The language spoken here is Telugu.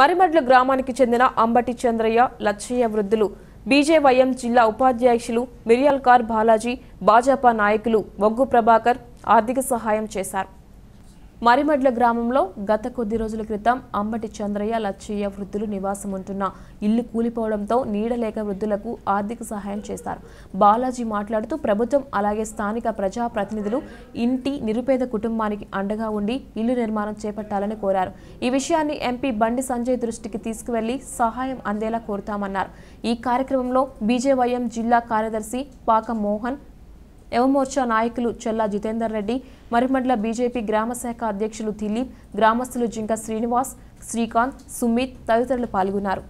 మరిమడ్ల గ్రామానికి చెందిన అంబటి చంద్రయ్య లచ్చయ్య వృద్ధులు బీజేవైఎం జిల్లా ఉపాధ్యక్షులు మిరియాల్కార్ బాలాజీ భాజపా నాయకులు వగ్గు ప్రభాకర్ ఆర్థిక సహాయం చేశారు మరిమడ్ల గ్రామంలో గత కొద్ది రోజుల క్రితం అంబటి చంద్రయ్య లచ్చయ్య వృద్ధులు నివాసం ఉంటున్న ఇల్లు కూలిపోవడంతో నీడలేక వృద్ధులకు ఆర్థిక సహాయం చేస్తారు బాలాజీ మాట్లాడుతూ ప్రభుత్వం అలాగే స్థానిక ప్రజాప్రతినిధులు ఇంటి నిరుపేద కుటుంబానికి అండగా ఉండి ఇల్లు నిర్మాణం చేపట్టాలని కోరారు ఈ విషయాన్ని ఎంపీ బండి సంజయ్ దృష్టికి తీసుకువెళ్లి సహాయం అందేలా కోరుతామన్నారు ఈ కార్యక్రమంలో బీజేవైఎం జిల్లా కార్యదర్శి పాక మోహన్ యువమోర్చా నాయకులు చెల్లా జితేందర్ రెడ్డి మరిమండల బీజేపీ గ్రామ శాఖ అధ్యక్షులు దిలీప్ గ్రామస్తులు జింక శ్రీనివాస్ శ్రీకాంత్ సుమిత్ తదితరులు పాల్గొన్నారు